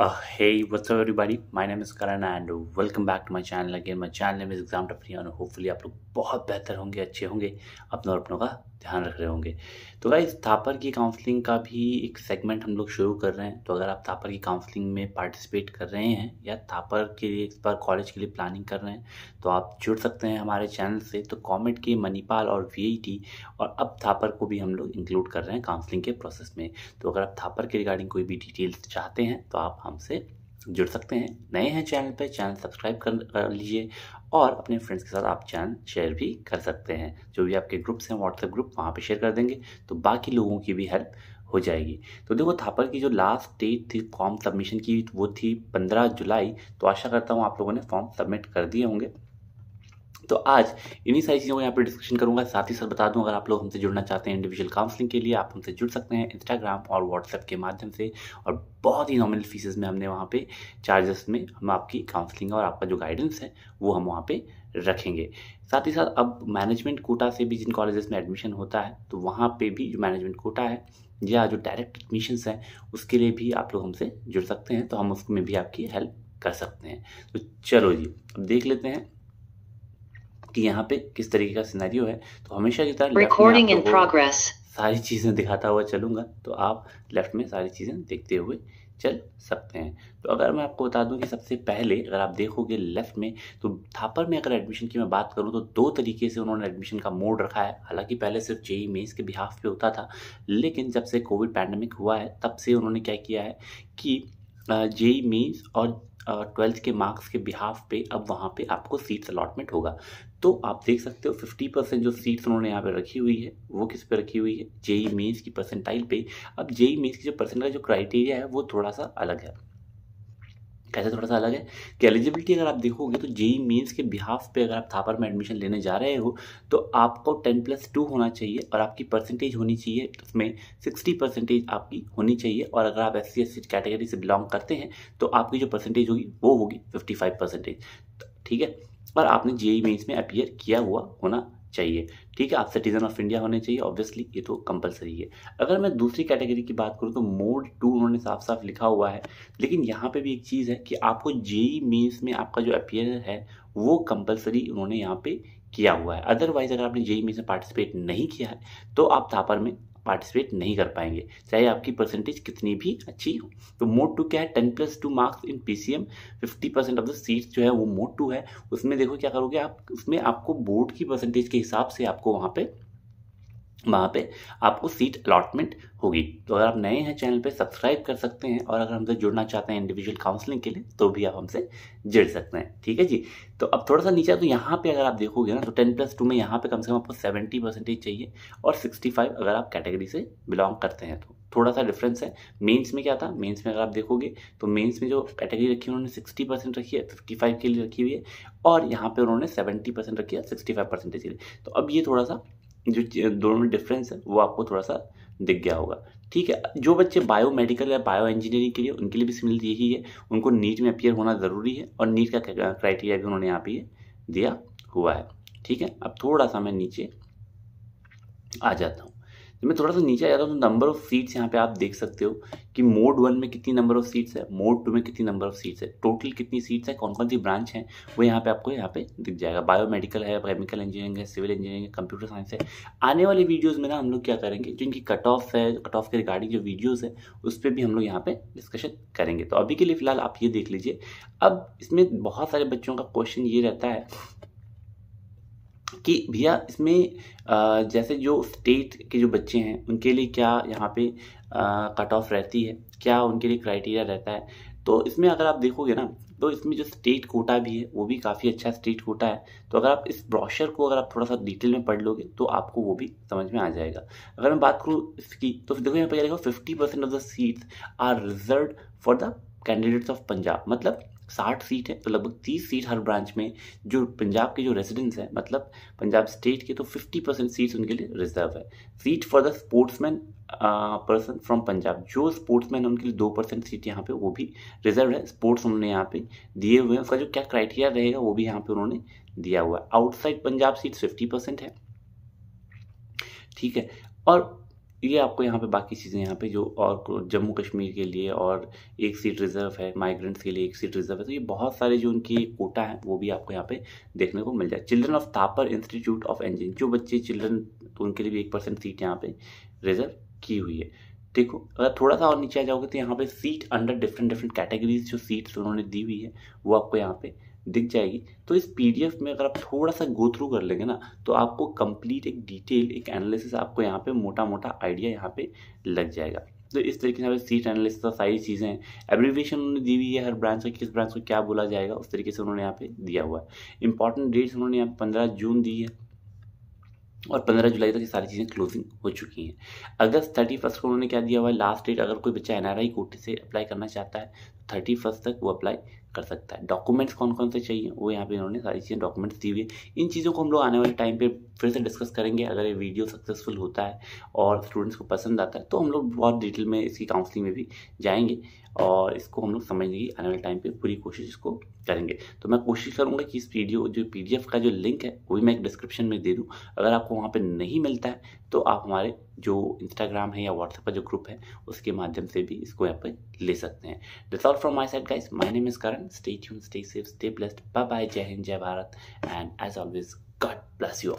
Uh, hey what's up everybody my name is karan and welcome back to my channel again my channel name is exam and hopefully you. बहुत बेहतर होंगे अच्छे होंगे अपनों और अपनों का ध्यान रख रहे होंगे तो गाइज थापर की काउंसलिंग का भी एक सेगमेंट हम लोग शुरू कर रहे हैं तो अगर आप थापर की काउंसलिंग में पार्टिसिपेट कर रहे हैं या थापर के लिए इस बार कॉलेज के लिए प्लानिंग कर रहे हैं तो आप जुड़ सकते हैं हमारे चैनल से तो कॉमेट के मणिपाल और वी और अब थापर को भी हम लोग इंक्लूड कर रहे हैं काउंसलिंग के प्रोसेस में तो अगर आप थापर के रिगार्डिंग कोई भी डिटेल्स चाहते हैं तो आप हमसे जुड़ सकते हैं नए हैं चैनल पर चैनल सब्सक्राइब कर लीजिए और अपने फ्रेंड्स के साथ आप चैनल शेयर भी कर सकते हैं जो भी आपके ग्रुप्स हैं व्हाट्सएप ग्रुप वहाँ पर शेयर कर देंगे तो बाकी लोगों की भी हेल्प हो जाएगी तो देखो थापर की जो लास्ट डेट थी फॉर्म सबमिशन की वो थी पंद्रह जुलाई तो आशा करता हूँ आप लोगों ने फॉर्म सबमिट कर दिए होंगे तो आज इन्हीं सारी चीज़ों को यहाँ पर डिस्कशन करूँगा साथ ही साथ बता दूँ अगर आप लोग हमसे जुड़ना चाहते हैं इंडिविजुअल काउंसलिंग के लिए आप हमसे जुड़ सकते हैं इंस्टाग्राम और व्हाट्सएप के माध्यम से और बहुत ही नॉमिनल फीसेज में हमने वहाँ पर चार्जेस में हम आपकी काउंसलिंग और आपका जो गाइडेंस है वो हम वहाँ पर रखेंगे साथ ही साथ अब मैनेजमेंट कोटा से भी जिन कॉलेजेस में एडमिशन होता है तो वहाँ पे भी जो मैनेजमेंट कोटा है या जो डायरेक्ट एडमिशन्स हैं उसके लिए भी आप लोग हमसे जुड़ सकते हैं तो हम उसमें भी आपकी हेल्प कर सकते हैं तो चलो जी अब देख लेते हैं कि यहाँ पे किस तरीके का सिनेरियो है तो हमेशा की तरह रिकॉर्डिंग इन प्रोग्रेस सारी चीज़ें दिखाता हुआ चलूँगा तो आप लेफ्ट में सारी चीज़ें देखते हुए चल सकते हैं तो अगर मैं आपको बता दूं कि सबसे पहले अगर आप देखोगे लेफ्ट में तो थापर में अगर एडमिशन की मैं बात करूं तो दो तरीके से उन्होंने एडमिशन का मोड रखा है हालांकि पहले सिर्फ जेई मेन्स e के बिहाफ पे होता था लेकिन जब से कोविड पैंडमिक हुआ है तब से उन्होंने क्या किया है कि जे मीन्स और ट्वेल्थ के मार्क्स के बिहाफ पे अब वहाँ पे आपको सीट्स अलॉटमेंट होगा तो आप देख सकते हो 50 परसेंट जो सीट्स उन्होंने यहाँ पे रखी हुई है वो किस पे रखी हुई है जेई मीन्स की परसेंटाइल पे अब जेई मीन्स की जो परसेंट का जो क्राइटेरिया है वो थोड़ा सा अलग है कैसे थोड़ा सा अलग है कि एलिजिबिलिटी अगर आप देखोगे तो जेई मीन्स के बिहाफ पे अगर आप थापर में एडमिशन लेने जा रहे हो तो आपको टेन प्लस टू होना चाहिए और आपकी परसेंटेज होनी चाहिए उसमें सिक्सटी परसेंटेज आपकी होनी चाहिए और अगर आप एस सी कैटेगरी से बिलोंग करते हैं तो आपकी जो परसेंटेज होगी वो होगी फिफ्टी फाइव परसेंटेज ठीक है और आपने जेई मीन्स में अपियर किया हुआ होना चाहिए ठीक है आप सिटीजन ऑफ इंडिया होने चाहिए ऑब्वियसली ये तो कंपलसरी है अगर मैं दूसरी कैटेगरी की बात करूँ तो मोड टू उन्होंने साफ साफ लिखा हुआ है लेकिन यहाँ पे भी एक चीज़ है कि आपको जेई मीन्स में आपका जो अपियर है वो कंपलसरी उन्होंने यहाँ पे किया हुआ है अदरवाइज अगर आपने जेई में से पार्टिसिपेट नहीं किया है तो आप थापर में पार्टिसिपेट नहीं कर पाएंगे चाहे आपकी परसेंटेज कितनी भी अच्छी हो तो मोड टू क्या है ten plus two marks in P C M fifty percent of the seat जो है वो मोड टू है उसमें देखो क्या करोगे आप उसमें आपको बोर्ड की परसेंटेज के हिसाब से आपको वहाँ पर वहाँ पे आपको सीट अलॉटमेंट होगी तो अगर आप नए हैं चैनल पे सब्सक्राइब कर सकते हैं और अगर हमसे जुड़ना चाहते हैं इंडिविजुअल काउंसलिंग के लिए तो भी आप हमसे जुड़ सकते हैं ठीक है जी तो अब थोड़ा सा नीचे तो यहाँ पे अगर आप देखोगे ना तो टेन प्लस टू में यहाँ पे कम से कम आपको सेवेंटी परसेंटेज चाहिए और सिक्सटी फाइव अगर आप कैटेगरी से बिलोंग करते हैं तो थोड़ा सा डिफरेंस है मेंस में क्या था मेंस में अगर आप देखोगे तो मेंस में जो कैटेगरी रखी उन्होंने सिक्सटी परसेंट रखी है फिफ्टी फाइव के लिए रखी हुई है और यहाँ पे उन्होंने सेवेंटी परसेंट रखी है सिक्सटी फाइव परसेंटेज के लिए तो अब ये थोड़ा सा जो दोनों में डिफरेंस है वो आपको थोड़ा सा दिख गया होगा ठीक है जो बच्चे बायो मेडिकल या बायो इंजीनियरिंग के लिए उनके लिए भी सिमिलर यही है उनको नीट में अपियर होना ज़रूरी है और नीट का क्राइटेरिया भी उन्होंने यहाँ पे दिया हुआ है ठीक है अब थोड़ा सा मैं नीचे आ जाता हूँ जब तो मैं थोड़ा सा नीचे आ जाता हूँ तो नंबर ऑफ सीट्स यहाँ पे आप देख सकते हो कि मोड वन में कितनी नंबर ऑफ सीट्स है मोड टू में कितनी नंबर ऑफ सीट्स है टोटल कितनी सीट्स है कौन कौन सी ब्रांच है वो यहाँ पे आपको यहाँ पे दिख जाएगा बायोमेडिकल है केमिकल इंजीनियरिंग है सिविल इंजीनियरिंग है कंप्यूटर साइंस है आने वाले वीडियोज़ में ना हम लोग क्या करेंगे जो इनकी कट ऑफ है कट ऑफ के रिगार्डिंग जो वीडियोज़ है उस पर भी हम लोग यहाँ पे डिस्कशन करेंगे तो अभी के लिए फिलहाल आप ये देख लीजिए अब इसमें बहुत सारे बच्चों का क्वेश्चन ये रहता है कि भैया इसमें जैसे जो स्टेट के जो बच्चे हैं उनके लिए क्या यहाँ पे कट ऑफ रहती है क्या उनके लिए क्राइटेरिया रहता है तो इसमें अगर आप देखोगे ना तो इसमें जो स्टेट कोटा भी है वो भी काफ़ी अच्छा स्टेट कोटा है तो अगर आप इस ब्रॉशर को अगर आप थोड़ा सा डिटेल में पढ़ लोगे तो आपको वो भी समझ में आ जाएगा अगर मैं बात करूँ इसकी तो देखो यहाँ पर fifty percent of the seats are reserve for the candidates of Punjab मतलब साठ सीट है तो लगभग तीस सीट हर ब्रांच में जो पंजाब के जो रेजिडेंट्स हैं मतलब पंजाब स्टेट के तो फिफ्टी परसेंट सीट्स उनके लिए रिजर्व है seat for the sportsman person from Punjab जो स्पोर्ट्समैन है उनके लिए दो परसेंट सीट यहाँ पे वो भी रिजर्व है स्पोर्ट्स उन्होंने यहाँ पे दिए हुए हैं उसका जो क्या क्राइटेरिया रहेगा वो भी यहाँ पे उन्होंने दिया हुआ है outside Punjab seat fifty percent है ठीक है और ये आपको यहाँ पे बाकी चीज़ें यहाँ पे जो और जम्मू कश्मीर के लिए और एक सीट रिज़र्व है माइग्रेंट्स के लिए एक सीट रिज़र्व है तो ये बहुत सारे जो उनकी कोटा है वो भी आपको यहाँ पे देखने को मिल जाए children of Thapar institute of engineer जो बच्चे चिल्ड्रन तो उनके लिए भी एक परसेंट सीट यहाँ पे रिज़र्व की हुई है देखो अगर थोड़ा सा और नीचे आ जाओगे तो यहाँ पे seat under different different categories जो सीट्स उन्होंने दी हुई है वो आपको यहाँ पे दिख जाएगी तो इस पीडीएफ में अगर आप थोड़ा सा गो थ्रू कर लेंगे ना तो आपको कंप्लीट एक डिटेल एक एनालिसिस आपको यहाँ पे मोटा मोटा आइडिया यहाँ पे लग जाएगा तो इस तरीके से सीट एनालिसिस सारी चीज़ें हैं एब्रीवेशन उन्होंने दी हुई है हर ब्रांच का किस ब्रांच को क्या बोला जाएगा उस तरीके से उन्होंने यहाँ पे दिया हुआ है इंपॉर्टेंट डेट्स उन्होंने यहाँ पंद्रह जून दी है और पंद्रह जुलाई तक ये सारी चीज़ें क्लोजिंग हो चुकी हैं अगस्त थर्टी फर्स्ट को उन्होंने क्या दिया हुआ है लास्ट डेट अगर कोई बच्चा एन आर कोटे से अप्लाई करना चाहता है थर्टी फर्स्ट तक वो अप्लाई कर सकता है डॉक्यूमेंट्स कौन कौन से चाहिए वो यहाँ पे इन्होंने सारी चीज़ें डॉक्यूमेंट्स दी हुई है इन चीज़ों को हम लोग आने वाले टाइम पे फिर से डिस्कस करेंगे अगर ये वीडियो सक्सेसफुल होता है और स्टूडेंट्स को पसंद आता है तो हम लोग बहुत डिटेल में इसकी काउंसलिंग में भी जाएंगे और इसको हम लोग समझने की आने वाले टाइम पर पूरी कोशिश इसको करेंगे तो मैं कोशिश करूँगा कि इस वीडियो जो पी का जो लिंक है वो भी मैं डिस्क्रिप्शन में दे दूँ अगर आपको वहाँ पर नहीं मिलता है तो आप हमारे जो इंस्टाग्राम है या व्हाट्सएप पर जो ग्रुप है उसके माध्यम से भी इसको यहाँ पर ले सकते हैं this all from my side guys my name is Karan stay tune stay safe stay blessed bye bye जय हिंद जय Bharat and as always God bless you